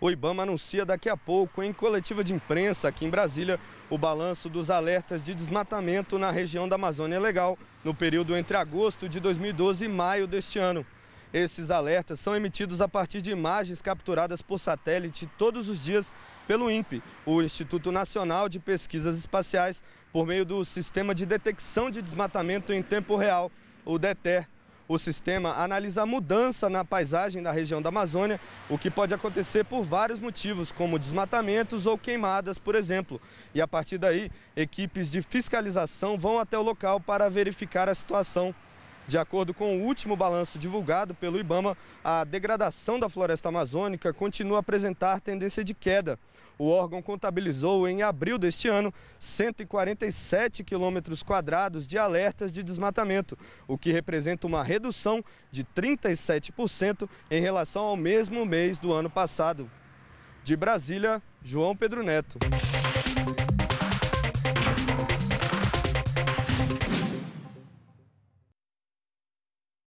o Ibama anuncia daqui a pouco, em coletiva de imprensa aqui em Brasília, o balanço dos alertas de desmatamento na região da Amazônia Legal no período entre agosto de 2012 e maio deste ano. Esses alertas são emitidos a partir de imagens capturadas por satélite todos os dias pelo INPE, o Instituto Nacional de Pesquisas Espaciais, por meio do Sistema de Detecção de Desmatamento em Tempo Real, o DETER. O sistema analisa a mudança na paisagem da região da Amazônia, o que pode acontecer por vários motivos, como desmatamentos ou queimadas, por exemplo. E a partir daí, equipes de fiscalização vão até o local para verificar a situação. De acordo com o último balanço divulgado pelo Ibama, a degradação da floresta amazônica continua a apresentar tendência de queda. O órgão contabilizou em abril deste ano 147 quilômetros quadrados de alertas de desmatamento, o que representa uma redução de 37% em relação ao mesmo mês do ano passado. De Brasília, João Pedro Neto.